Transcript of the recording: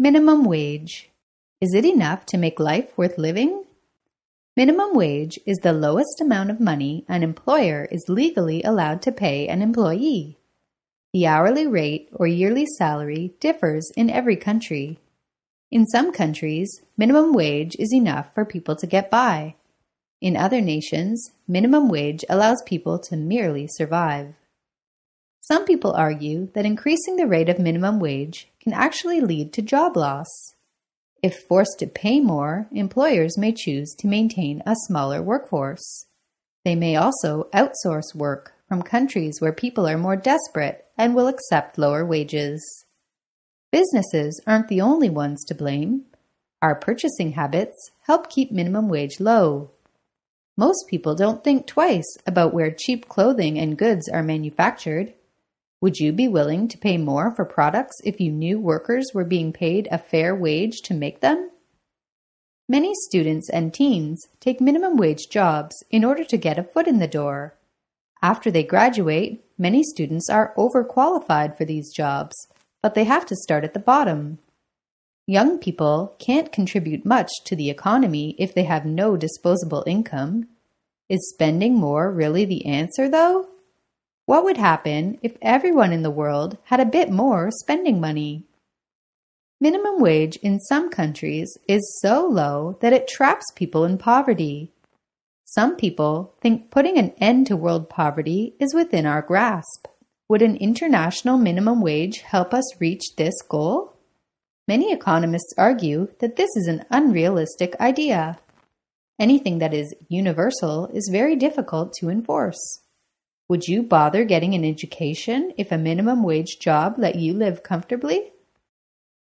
Minimum wage. Is it enough to make life worth living? Minimum wage is the lowest amount of money an employer is legally allowed to pay an employee. The hourly rate or yearly salary differs in every country. In some countries, minimum wage is enough for people to get by. In other nations, minimum wage allows people to merely survive. Some people argue that increasing the rate of minimum wage can actually lead to job loss. If forced to pay more, employers may choose to maintain a smaller workforce. They may also outsource work from countries where people are more desperate and will accept lower wages. Businesses aren't the only ones to blame. Our purchasing habits help keep minimum wage low. Most people don't think twice about where cheap clothing and goods are manufactured would you be willing to pay more for products if you knew workers were being paid a fair wage to make them? Many students and teens take minimum wage jobs in order to get a foot in the door. After they graduate, many students are overqualified for these jobs, but they have to start at the bottom. Young people can't contribute much to the economy if they have no disposable income. Is spending more really the answer, though? What would happen if everyone in the world had a bit more spending money? Minimum wage in some countries is so low that it traps people in poverty. Some people think putting an end to world poverty is within our grasp. Would an international minimum wage help us reach this goal? Many economists argue that this is an unrealistic idea. Anything that is universal is very difficult to enforce. Would you bother getting an education if a minimum wage job let you live comfortably?